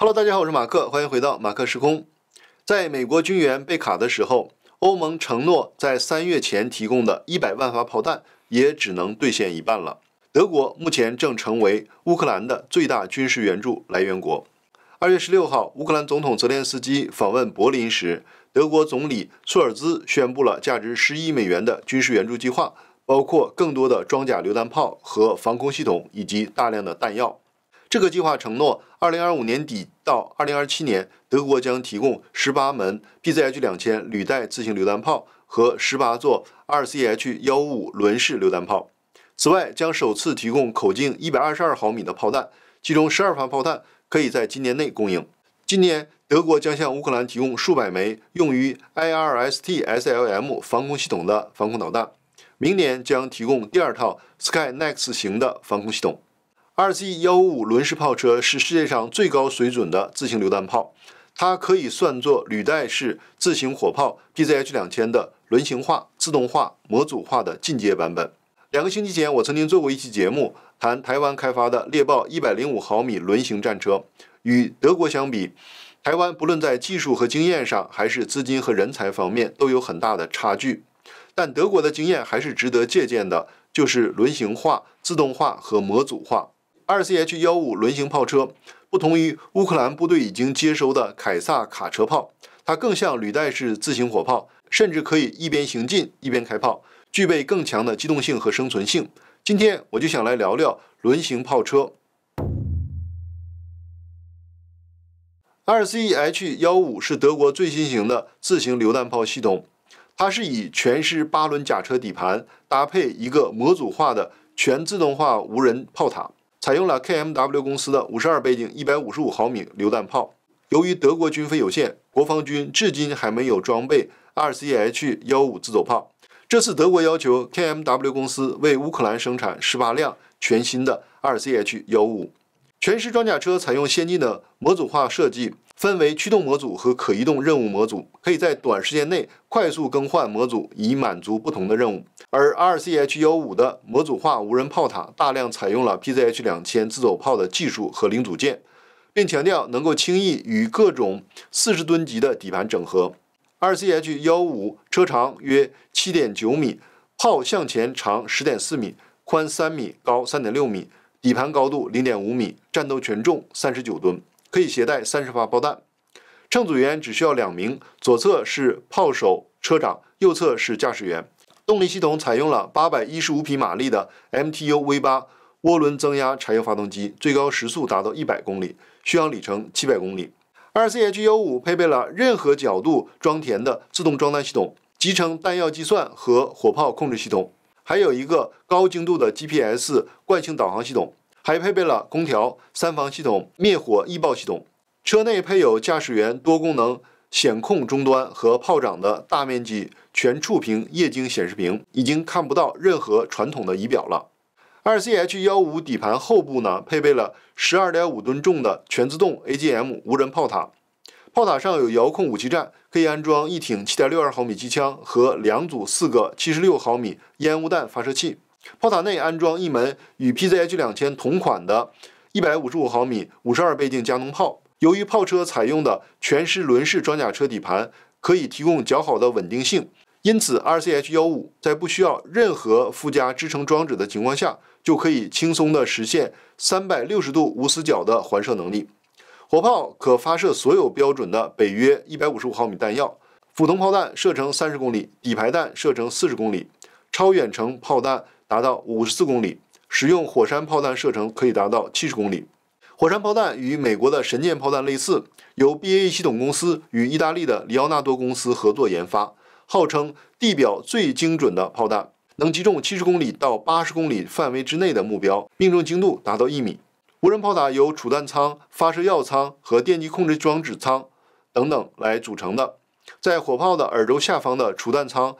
Hello，大家好，我是马克，欢迎回到马克时空。在美国军援被卡的时候，欧盟承诺在三月前提供的100万发炮弹也只能兑现一半了。德国目前正成为乌克兰的最大军事援助来源国。2月16号，乌克兰总统泽连斯基访问柏林时，德国总理舒尔兹宣布了价值1亿美元的军事援助计划，包括更多的装甲榴弹炮和防空系统，以及大量的弹药。这个计划承诺，二零二五年底到二零二七年，德国将提供十八门 BZH 两千履带自行榴弹炮和十八座 RCH 幺五五轮式榴弹炮。此外，将首次提供口径一百二十二毫米的炮弹，其中十二发炮弹可以在今年内供应。今年，德国将向乌克兰提供数百枚用于 IRSTSLM 防空系统的防空导弹，明年将提供第二套 Skynext 型的防空系统。RZ-155 轮式炮车是世界上最高水准的自行榴弹炮，它可以算作履带式自行火炮 BZH-2000 的轮型化、自动化、模组化的进阶版本。两个星期前，我曾经做过一期节目，谈台湾开发的猎豹105毫米轮型战车与德国相比，台湾不论在技术和经验上，还是资金和人才方面，都有很大的差距。但德国的经验还是值得借鉴的，就是轮型化、自动化和模组化。RCH 幺五轮型炮车不同于乌克兰部队已经接收的凯撒卡车炮，它更像履带式自行火炮，甚至可以一边行进一边开炮，具备更强的机动性和生存性。今天我就想来聊聊轮型炮车。RCH 幺五是德国最新型的自行榴弹炮系统，它是以全时八轮甲车底盘搭配一个模组化的全自动化无人炮塔。采用了 KMW 公司的五十二倍径一百五十五毫米榴弹炮。由于德国军费有限，国防军至今还没有装备 RCH 幺五自走炮。这次德国要求 KMW 公司为乌克兰生产十八辆全新的 RCH 幺五全时装甲车，采用先进的模组化设计。分为驱动模组和可移动任务模组，可以在短时间内快速更换模组以满足不同的任务。而 RCH15 的模组化无人炮塔大量采用了 PCH2000 自走炮的技术和零组件，并强调能够轻易与各种四十吨级的底盘整合。RCH15 车长约七点九米，炮向前长十点四米，宽三米，高三点六米，底盘高度零点五米，战斗权重三十九吨。可以携带三十发炮弹，乘组员只需要两名，左侧是炮手车长，右侧是驾驶员。动力系统采用了八百一十五匹马力的 MTU V8 涡轮增压柴油发动机，最高时速达到一百公里，续航里程七百公里。RCHU 五配备了任何角度装填的自动装弹系统，集成弹药计算和火炮控制系统，还有一个高精度的 GPS 惯性导航系统。还配备了空调、三防系统、灭火、易爆系统。车内配有驾驶员多功能显控终端和炮长的大面积全触屏液晶显示屏，已经看不到任何传统的仪表了。RCH- 幺五底盘后部呢，配备了十二点五吨重的全自动 AGM 无人炮塔，炮塔上有遥控武器站，可以安装一挺七点六二毫米机枪和两组四个七十六毫米烟雾弹发射器。炮塔内安装一门与 PZH 两千同款的155毫米52倍镜加农炮。由于炮车采用的全时轮式装甲车底盘可以提供较好的稳定性，因此 RCH 幺五在不需要任何附加支撑装置的情况下，就可以轻松地实现360度无死角的环射能力。火炮可发射所有标准的北约155毫米弹药，普通炮弹射程30公里，底排弹射程40公里，超远程炮弹。达到五十四公里，使用火山炮弹射程可以达到七十公里。火山炮弹与美国的神剑炮弹类似，由 BAE 系统公司与意大利的里奥纳多公司合作研发，号称地表最精准的炮弹，能击中七十公里到八十公里范围之内的目标，命中精度达到一米。无人炮塔由储弹仓、发射药仓和电机控制装置仓等等来组成的，在火炮的耳轴下方的储弹仓，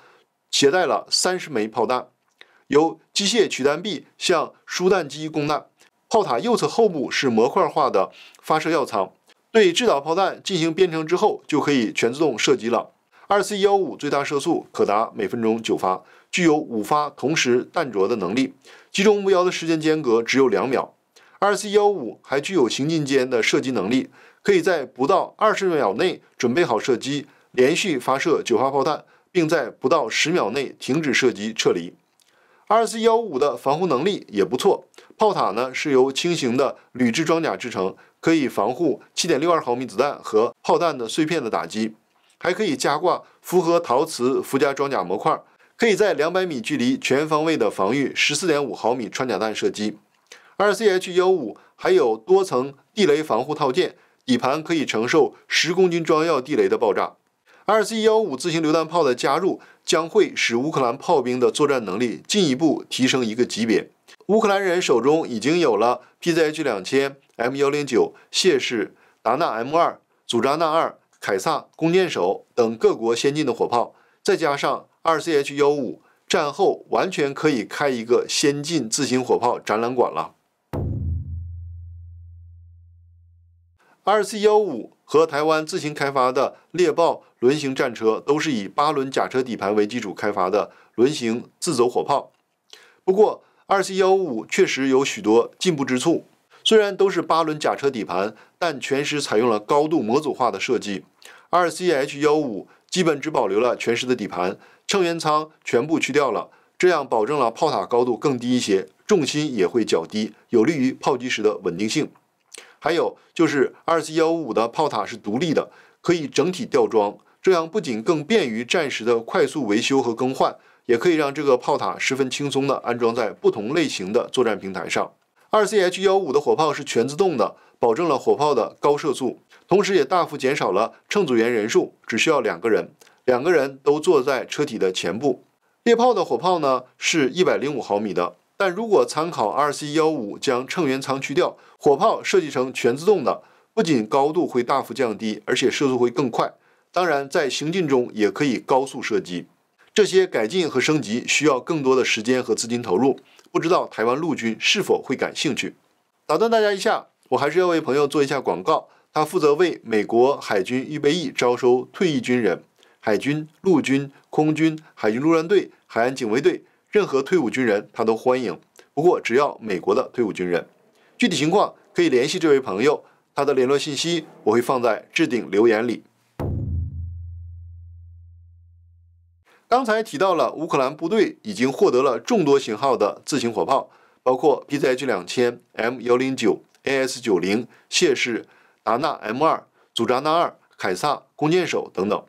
携带了三十枚炮弹。由机械取弹臂向输弹机供弹，炮塔右侧后部是模块化的发射药舱，对制导炮弹进行编程之后，就可以全自动射击了。二 C 幺五最大射速可达每分钟九发，具有五发同时弹着的能力，击中目标的时间间隔只有两秒。二 C 幺五还具有行进间的射击能力，可以在不到二十秒内准备好射击，连续发射九发炮弹，并在不到十秒内停止射击撤离。R C 幺五的防护能力也不错，炮塔呢是由轻型的铝制装甲制成，可以防护七点六二毫米子弹和炮弹的碎片的打击，还可以加挂复合陶瓷附加装甲模块，可以在两百米距离全方位的防御十四点五毫米穿甲弹射击。R C H 幺五还有多层地雷防护套件，底盘可以承受十公斤装药地雷的爆炸。R C 幺五自行榴弹炮的加入。将会使乌克兰炮兵的作战能力进一步提升一个级别。乌克兰人手中已经有了 PZH 两千、M 幺零九谢氏达纳、M 二祖扎纳二、凯撒、弓箭手等各国先进的火炮，再加上 RCH 幺五，战后完全可以开一个先进自行火炮展览馆了。r c 幺五和台湾自行开发的猎豹。轮型战车都是以八轮甲车底盘为基础开发的轮型自走火炮，不过二 C 幺五五确实有许多进步之处。虽然都是八轮甲车底盘，但全时采用了高度模组化的设计。二 C H 幺五基本只保留了全时的底盘，乘员舱全部去掉了，这样保证了炮塔高度更低一些，重心也会较低，有利于炮击时的稳定性。还有就是二 C 幺五五的炮塔是独立的，可以整体吊装。这样不仅更便于战时的快速维修和更换，也可以让这个炮塔十分轻松地安装在不同类型的作战平台上。RCH 幺五的火炮是全自动的，保证了火炮的高射速，同时也大幅减少了乘组员人数，只需要两个人，两个人都坐在车体的前部。猎豹的火炮呢是105毫米的，但如果参考 r c 幺五将乘员舱去掉，火炮设计成全自动的，不仅高度会大幅降低，而且射速会更快。当然，在行进中也可以高速射击。这些改进和升级需要更多的时间和资金投入，不知道台湾陆军是否会感兴趣。打断大家一下，我还是要为朋友做一下广告。他负责为美国海军预备役招收退役军人，海军、陆军、空军、海军陆战队、海岸警卫队，任何退伍军人他都欢迎。不过，只要美国的退伍军人。具体情况可以联系这位朋友，他的联络信息我会放在置顶留言里。刚才提到了，乌克兰部队已经获得了众多型号的自行火炮，包括 PZH 两千、M 幺零九、AS 九零、谢氏、达纳 M 二、祖扎纳二、凯撒、弓箭手等等。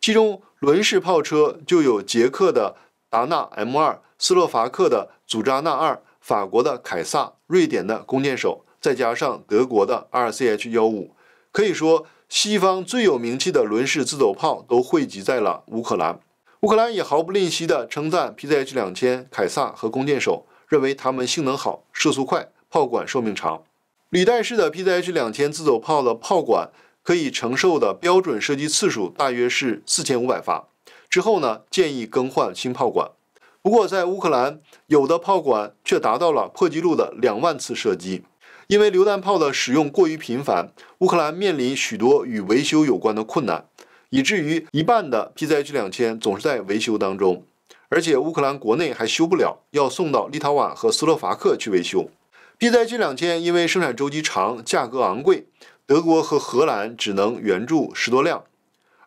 其中轮式炮车就有捷克的达纳 M 二、斯洛伐克的祖扎纳二、法国的凯撒、瑞典的弓箭手，再加上德国的 RCH 幺五。可以说，西方最有名气的轮式自走炮都汇集在了乌克兰。乌克兰也毫不吝惜地称赞 Pzh2000“ 凯撒”和“弓箭手”，认为它们性能好、射速快、炮管寿命长。履带式的 Pzh2000 自走炮的炮管可以承受的标准射击次数大约是4500发，之后呢建议更换新炮管。不过在乌克兰，有的炮管却达到了破纪录的2万次射击，因为榴弹炮的使用过于频繁，乌克兰面临许多与维修有关的困难。以至于一半的 p z 两千总是在维修当中，而且乌克兰国内还修不了，要送到立陶宛和斯洛伐克去维修。p z 两千因为生产周期长、价格昂贵，德国和荷兰只能援助十多辆，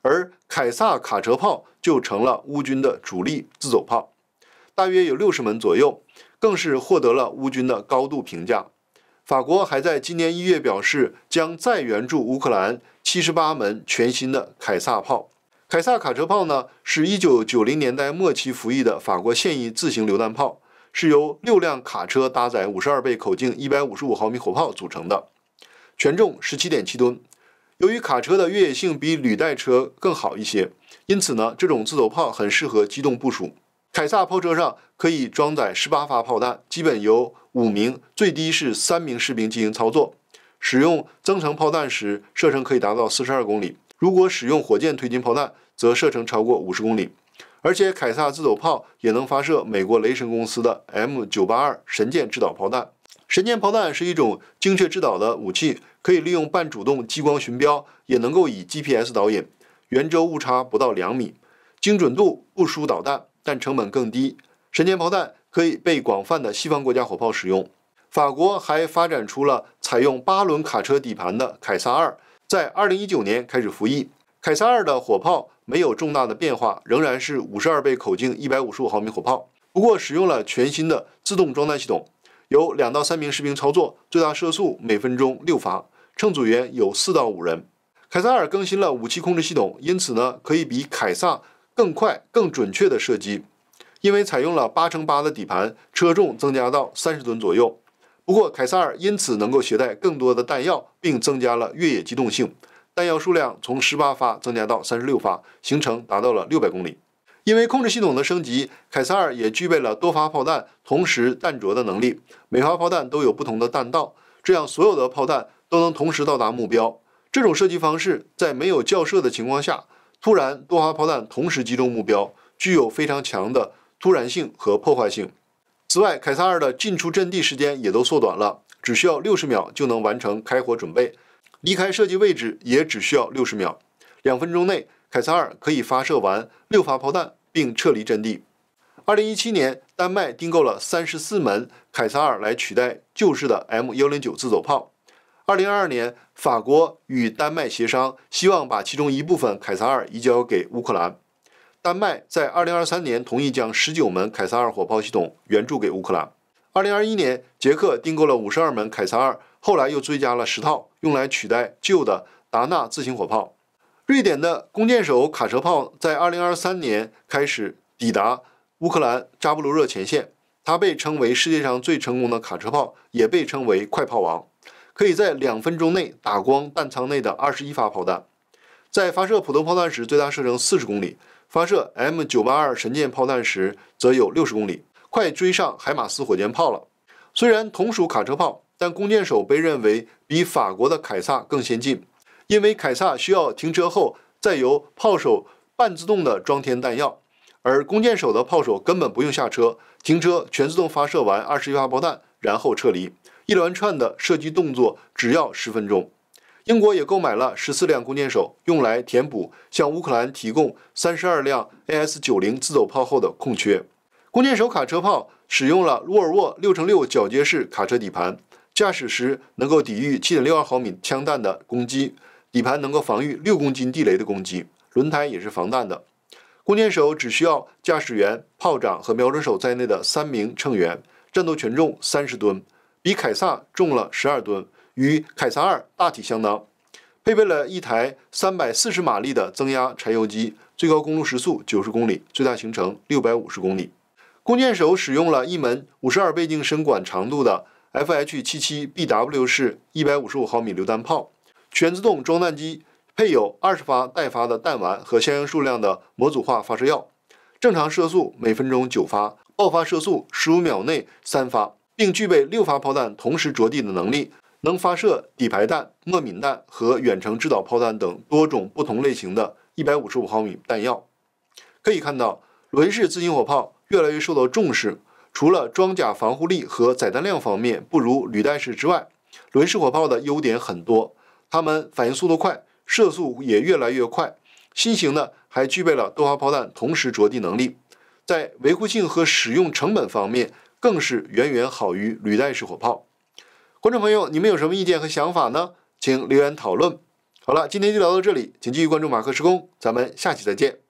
而凯撒卡车炮就成了乌军的主力自走炮，大约有六十门左右，更是获得了乌军的高度评价。法国还在今年一月表示将再援助乌克兰。七十八门全新的凯撒炮，凯撒卡车炮呢，是一九九零年代末期服役的法国现役自行榴弹炮，是由六辆卡车搭载五十二倍口径一百五十五毫米火炮组成的，全重十七点七吨。由于卡车的越野性比履带车更好一些，因此呢，这种自走炮很适合机动部署。凯撒炮车上可以装载十八发炮弹，基本由五名，最低是三名士兵进行操作。使用增程炮弹时，射程可以达到四十二公里；如果使用火箭推进炮弹，则射程超过五十公里。而且，凯撒自走炮也能发射美国雷神公司的 M982 神箭制导炮弹。神箭炮弹是一种精确制导的武器，可以利用半主动激光寻标，也能够以 GPS 导引，圆周误差不到两米，精准度不输导弹，但成本更低。神箭炮弹可以被广泛的西方国家火炮使用。法国还发展出了采用八轮卡车底盘的凯撒二，在二零一九年开始服役。凯撒二的火炮没有重大的变化，仍然是五十二倍口径一百五十五毫米火炮，不过使用了全新的自动装弹系统，由两到三名士兵操作，最大射速每分钟六发，乘组员有四到五人。凯撒二更新了武器控制系统，因此呢可以比凯撒更快、更准确的射击。因为采用了八乘八的底盘，车重增加到三十吨左右。不过，凯撒尔因此能够携带更多的弹药，并增加了越野机动性。弹药数量从十八发增加到三十六发，行程达到了六百公里。因为控制系统的升级，凯撒尔也具备了多发炮弹同时弹着的能力。每发炮弹都有不同的弹道，这样所有的炮弹都能同时到达目标。这种射击方式在没有校射的情况下，突然多发炮弹同时击中目标，具有非常强的突然性和破坏性。此外，凯撒二的进出阵地时间也都缩短了，只需要六十秒就能完成开火准备，离开射击位置也只需要六十秒。两分钟内，凯撒二可以发射完六发炮弹并撤离阵地。二零一七年，丹麦订购了三十四门凯撒二来取代旧式的 M 幺零九自走炮。二零二二年，法国与丹麦协商，希望把其中一部分凯撒二移交给乌克兰。丹麦在二零二三年同意将十九门凯撒二火炮系统援助给乌克兰。二零二一年，捷克订购了五十二门凯撒二，后来又追加了十套，用来取代旧的达纳自行火炮。瑞典的弓箭手卡车炮在二零二三年开始抵达乌克兰扎布罗热前线。它被称为世界上最成功的卡车炮，也被称为快炮王，可以在两分钟内打光弹仓内的二十一发炮弹。在发射普通炮弹时，最大射程四十公里。发射 M982 神剑炮弹时，则有六十公里，快追上海马斯火箭炮了。虽然同属卡车炮，但弓箭手被认为比法国的凯撒更先进，因为凯撒需要停车后再由炮手半自动的装填弹药，而弓箭手的炮手根本不用下车停车，全自动发射完二十一发炮弹，然后撤离，一连串的射击动作只要十分钟。英国也购买了十四辆弓箭手，用来填补向乌克兰提供三十二辆 AS-90 自走炮后的空缺。弓箭手卡车炮使用了沃尔沃六乘六铰接式卡车底盘，驾驶时能够抵御七点六二毫米枪弹的攻击，底盘能够防御六公斤地雷的攻击，轮胎也是防弹的。弓箭手只需要驾驶员、炮长和瞄准手在内的三名乘员，战斗权重三十吨，比凯撒重了十二吨。与凯撒二大体相当，配备了一台三百四十马力的增压柴油机，最高公路时速九十公里，最大行程六百五十公里。弓箭手使用了一门五十二倍径深管长度的 FH77BW 式一百五十五毫米榴弹炮，全自动装弹机配有二十发待发的弹丸和相应数量的模组化发射药，正常射速每分钟九发，爆发射速十五秒内三发，并具备六发炮弹同时着地的能力。能发射底排弹、末敏弹和远程制导炮弹等多种不同类型的155毫米弹药。可以看到，轮式自行火炮越来越受到重视。除了装甲防护力和载弹量方面不如履带式之外，轮式火炮的优点很多。它们反应速度快，射速也越来越快。新型的还具备了多发炮弹同时着地能力，在维护性和使用成本方面更是远远好于履带式火炮。观众朋友，你们有什么意见和想法呢？请留言讨论。好了，今天就聊到这里，请继续关注马克时空，咱们下期再见。